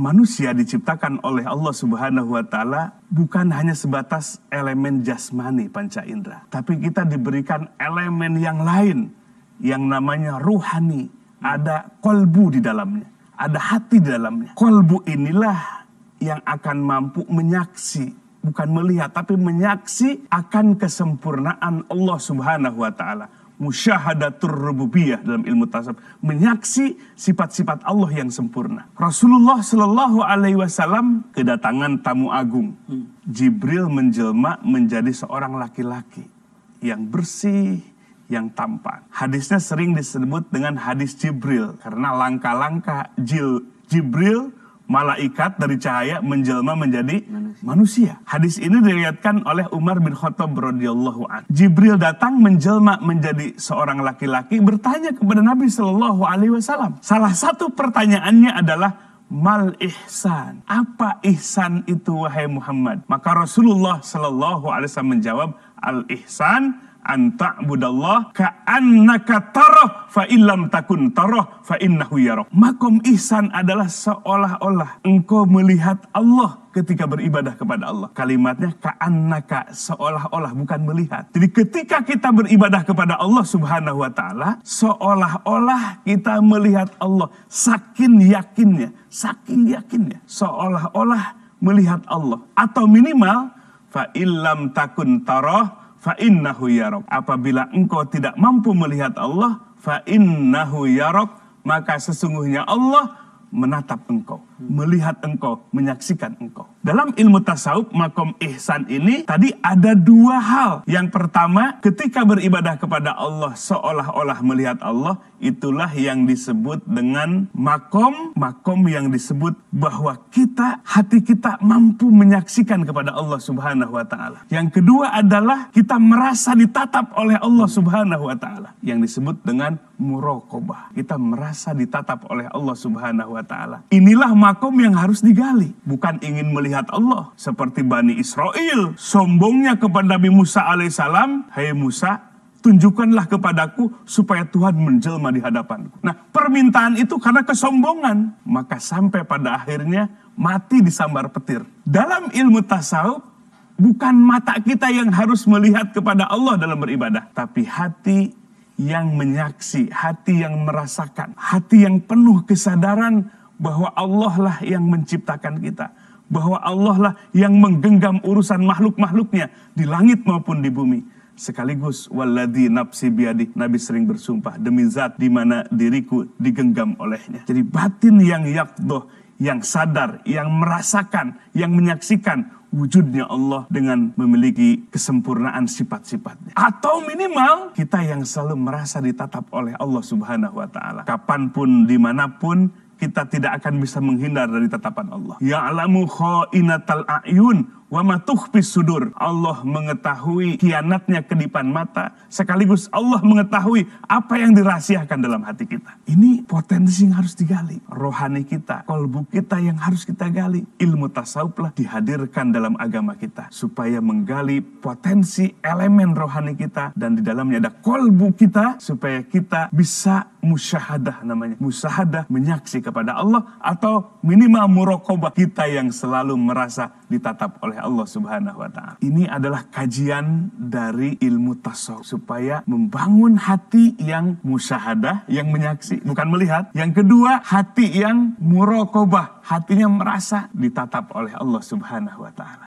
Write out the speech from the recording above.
manusia diciptakan oleh Allah Subhanahu wa taala bukan hanya sebatas elemen jasmani panca indera, tapi kita diberikan elemen yang lain yang namanya ruhani. Ada kolbu di dalamnya, ada hati di dalamnya. Kolbu inilah yang akan mampu menyaksi bukan melihat tapi menyaksi akan kesempurnaan Allah Subhanahu wa taala musyahadatur rububiyah dalam ilmu tasawuf menyaksi sifat-sifat Allah yang sempurna. Rasulullah Shallallahu alaihi wasallam kedatangan tamu agung. Hmm. Jibril menjelma menjadi seorang laki-laki yang bersih, yang tampan. Hadisnya sering disebut dengan hadis Jibril karena langkah-langkah Jibril malaikat dari cahaya menjelma menjadi manusia. manusia. Hadis ini dilihatkan oleh Umar bin Khattab radhiyallahu an. Jibril datang menjelma menjadi seorang laki-laki bertanya kepada Nabi Shallallahu alaihi wasallam. Salah satu pertanyaannya adalah mal ihsan. Apa ihsan itu wahai Muhammad? Maka Rasulullah Shallallahu alaihi wasallam menjawab al ihsan antak budallah ka'annaka taroh fa illam takun taroh fa innahu yaroh. Makom ihsan adalah seolah-olah engkau melihat Allah ketika beribadah kepada Allah. Kalimatnya ka'annaka seolah-olah bukan melihat. Jadi ketika kita beribadah kepada Allah Subhanahu wa taala, seolah-olah kita melihat Allah, sakin yakinnya, saking yakinnya, seolah-olah melihat Allah atau minimal fa illam takun taroh fa innahu yarok. Apabila engkau tidak mampu melihat Allah, fa innahu yarok, maka sesungguhnya Allah menatap engkau. Hmm. melihat engkau, menyaksikan engkau. Dalam ilmu tasawuf, makom ihsan ini tadi ada dua hal. Yang pertama, ketika beribadah kepada Allah seolah-olah melihat Allah, itulah yang disebut dengan makom, makom yang disebut bahwa kita, hati kita mampu menyaksikan kepada Allah Subhanahu wa taala. Yang kedua adalah kita merasa ditatap oleh Allah Subhanahu wa taala yang disebut dengan murokobah. Kita merasa ditatap oleh Allah Subhanahu wa taala. Inilah makom yang harus digali. Bukan ingin melihat Allah. Seperti Bani Israel. Sombongnya kepada Nabi Musa alaihissalam. Hei Musa, tunjukkanlah kepadaku supaya Tuhan menjelma di hadapanku. Nah, permintaan itu karena kesombongan, maka sampai pada akhirnya mati disambar petir. Dalam ilmu tasawuf, bukan mata kita yang harus melihat kepada Allah dalam beribadah, tapi hati yang menyaksi, hati yang merasakan, hati yang penuh kesadaran bahwa Allah lah yang menciptakan kita, bahwa Allah lah yang menggenggam urusan makhluk-makhluknya di langit maupun di bumi. Sekaligus waladhi nafsi biadi Nabi sering bersumpah demi zat di mana diriku digenggam olehnya. Jadi batin yang yakdoh, yang sadar, yang merasakan, yang menyaksikan wujudnya Allah dengan memiliki kesempurnaan sifat-sifatnya. Atau minimal kita yang selalu merasa ditatap oleh Allah subhanahu wa ta'ala. Kapanpun, dimanapun, kita tidak akan bisa menghindar dari tatapan Allah. Ya'lamu kha'inatal a'yun Wa sudur. Allah mengetahui kianatnya kedipan mata. Sekaligus Allah mengetahui apa yang dirahasiakan dalam hati kita. Ini potensi yang harus digali. Rohani kita, kolbu kita yang harus kita gali. Ilmu tasawuflah dihadirkan dalam agama kita. Supaya menggali potensi elemen rohani kita. Dan di dalamnya ada kolbu kita. Supaya kita bisa musyahadah namanya. Musyahadah menyaksi kepada Allah. Atau minimal murokobah kita yang selalu merasa ditatap oleh Allah Subhanahu wa taala. Ini adalah kajian dari ilmu tasawuf supaya membangun hati yang musyahadah, yang menyaksi, bukan melihat. Yang kedua, hati yang murokobah, hatinya merasa ditatap oleh Allah Subhanahu wa taala.